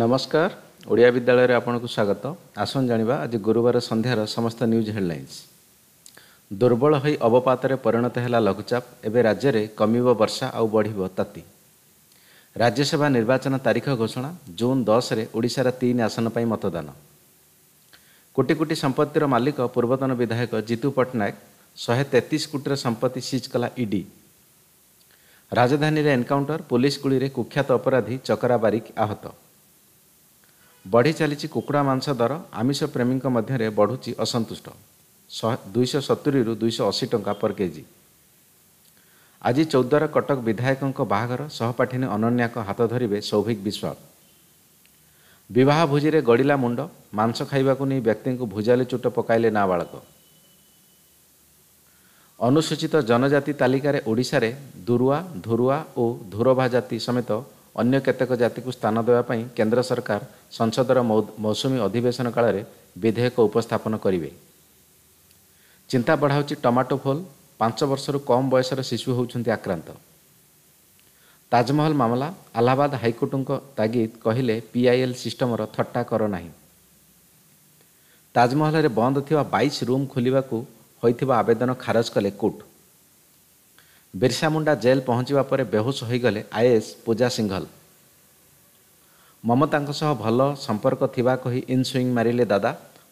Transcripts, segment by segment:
ନମସ୍କାର ଓଡ଼ିଆ ବିଦ୍ୟାଳୟରେ ଆପଣଙ୍କୁ ସ୍ୱାଗତ ଆସନ୍ ଜାଣିବା ଆଜି ଗୁରୁବାର ସନ୍ଧ୍ୟାର ସମସ୍ତ ନ୍ୟୁଜ୍ ହେଡ୍ଲାଇନ୍ସ ଦୁର୍ବଳ ହୋଇ ଅବପାତରେ ପରିଣତ ହେଲା ଲଘୁଚାପ ଏବେ ରାଜ୍ୟରେ କମିବ ବର୍ଷା ଆଉ ବଢ଼ିବ ତାତି ରାଜ୍ୟସଭା ନିର୍ବାଚନ ତାରିଖ ଘୋଷଣା ଜୁନ୍ ଦଶରେ ଓଡ଼ିଶାର ତିନି ଆସନ ପାଇଁ ମତଦାନ କୋଟି କୋଟି ସମ୍ପତ୍ତିର ମାଲିକ ପୂର୍ବତନ ବିଧାୟକ ଜିତୁ ପଟ୍ଟନାୟକ ଶହେ ତେତିଶ କୋଟିର ସମ୍ପତ୍ତି ସିଜ୍ କଲା ଇଡି ରାଜଧାନୀରେ ଏନ୍କାଉଣ୍ଟର ପୁଲିସ୍ ଗୁଳିରେ କୁଖ୍ୟାତ ଅପରାଧୀ ଚକରା ବାରିକ ଆହତ ବଢ଼ି ଚାଲିଛି କୁକୁଡ଼ା ମାଂସ ଦର ଆମିଷ ପ୍ରେମୀଙ୍କ ମଧ୍ୟରେ ବଢ଼ୁଛି ଅସନ୍ତୁଷ୍ଟ ଦୁଇଶହ ସତୁରିରୁ ଦୁଇଶହ ଅଶୀ ଟଙ୍କା ପର କେଜି ଆଜି ଚଉଦ୍ୱାର କଟକ ବିଧାୟକଙ୍କ ବାହାଘର ସହପାଠିନୀ ଅନନ୍ୟାଙ୍କ ହାତ ଧରିବେ ସୌଭିକ ବିଶ୍ୱାଳ ବିବାହ ଭୋଜିରେ ଗଡ଼ିଲା ମୁଣ୍ଡ ମାଂସ ଖାଇବାକୁ ନେଇ ବ୍ୟକ୍ତିଙ୍କୁ ଭୁଜାଲି ଚୁଟ ପକାଇଲେ ନାବାଳକ ଅନୁସୂଚିତ ଜନଜାତି ତାଲିକାରେ ଓଡ଼ିଶାରେ ଦୁରୁଆ ଧୁରୁଆ ଓ ଧୁରଭା ଜାତି ସମେତ ଅନ୍ୟ କେତେକ ଜାତିକୁ ସ୍ଥାନ ଦେବା ପାଇଁ କେନ୍ଦ୍ର ସରକାର ସଂସଦର ମୌସୁମୀ ଅଧିବେଶନ କାଳରେ ବିଧେୟକ ଉପସ୍ଥାପନ କରିବେ ଚିନ୍ତା ବଢ଼ାଉଛି ଟମାଟୋ ଫୋଲ୍ ପାଞ୍ଚ ବର୍ଷରୁ କମ୍ ବୟସର ଶିଶୁ ହେଉଛନ୍ତି ଆକ୍ରାନ୍ତ ତାଜମହଲ ମାମଲା ଆହ୍ଲାବାଦ ହାଇକୋର୍ଟଙ୍କ ତାଗିଦ କହିଲେ ପିଆଇଏଲ୍ ସିଷ୍ଟମର ଥଟ୍ଟା କର ନାହିଁ ତାଜମହଲରେ ବନ୍ଦ ଥିବା ବାଇଶ ରୁମ୍ ଖୋଲିବାକୁ ହୋଇଥିବା ଆବେଦନ ଖାରଜ କଲେ କୋର୍ଟ ବିର୍ସାମୁଣ୍ଡା ଜେଲ୍ ପହଞ୍ଚିବା ପରେ ବେହୋସ ହୋଇଗଲେ ଆଏଏସ୍ ପୂଜା ସିଂହଲ ମମତାଙ୍କ ସହ ଭଲ ସମ୍ପର୍କ ଥିବା କହି ଇନ୍ ସୁଇଙ୍ଗ୍ ମାରିଲେ ଦାଦା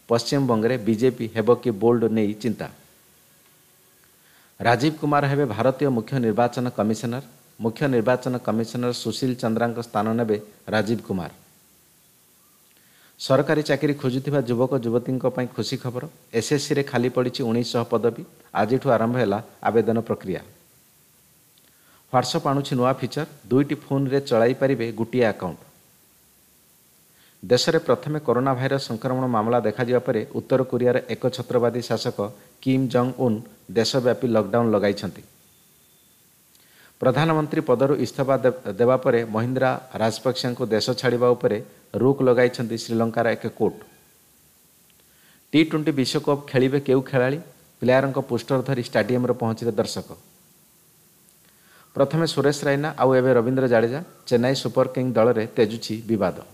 ପଶ୍ଚିମବଙ୍ଗରେ ବିଜେପି ହେବ କି ବୋଲ୍ଡ ନେଇ ଚିନ୍ତା ରାଜୀବ କୁମାର ହେବେ ଭାରତୀୟ ମୁଖ୍ୟ ନିର୍ବାଚନ କମିଶନର ମୁଖ୍ୟ ନିର୍ବାଚନ କମିଶନର ସୁଶୀଲ ଚନ୍ଦ୍ରାଙ୍କ ସ୍ଥାନ ନେବେ ରାଜୀବ କୁମାର ସରକାରୀ ଚାକିରି ଖୋଜୁଥିବା ଯୁବକ ଯୁବତୀଙ୍କ ପାଇଁ ଖୁସି ଖବର ଏସ୍ଏସ୍ସିରେ ଖାଲି ପଡ଼ିଛି ଉଣେଇଶହ ପଦବୀ ଆଜିଠୁ ଆରମ୍ଭ ହେଲା ଆବେଦନ ପ୍ରକ୍ରିୟା ହ୍ୱାଟ୍ସଅପ୍ ଆଣୁଛି ନୂଆ ଫିଚର୍ ଦୁଇଟି ଫୋନ୍ରେ ଚଳାଇ ପାରିବେ ଗୋଟିଏ ଆକାଉଣ୍ଟ ଦେଶରେ ପ୍ରଥମେ କରୋନା ଭାଇରସ୍ ସଂକ୍ରମଣ ମାମଲା ଦେଖାଯିବା ପରେ ଉତ୍ତର କୋରିଆର ଏକ ଛତ୍ରବାଦୀ ଶାସକ କିମ୍ ଜଙ୍ଗ ଉନ୍ ଦେଶବ୍ୟାପୀ ଲକ୍ଡାଉନ୍ ଲଗାଇଛନ୍ତି ପ୍ରଧାନମନ୍ତ୍ରୀ ପଦରୁ ଇସ୍ତଫା ଦେବା ପରେ ମହିନ୍ଦ୍ରା ରାଜପକ୍ଷେଙ୍କୁ ଦେଶ ଛାଡ଼ିବା ଉପରେ ରୋକ୍ ଲଗାଇଛନ୍ତି ଶ୍ରୀଲଙ୍କାର ଏକ କୋର୍ଟ ଟି ଟ୍ୱେଣ୍ଟି ବିଶ୍ୱକପ୍ ଖେଳିବେ କେଉଁ ଖେଳାଳି ପ୍ଲେୟାରଙ୍କ ପୋଷ୍ଟର ଧରି ଷ୍ଟାଡିୟମ୍ରେ ପହଞ୍ଚିଲେ ଦର୍ଶକ ପ୍ରଥମେ ସୁରେଶ ରାଇନା ଆଉ ଏବେ ରବୀନ୍ଦ୍ର ଜାଡେଜା ଚେନ୍ନାଇ ସୁପର କିଙ୍ଗ ଦଳରେ ତେଜୁଛି ବିବାଦ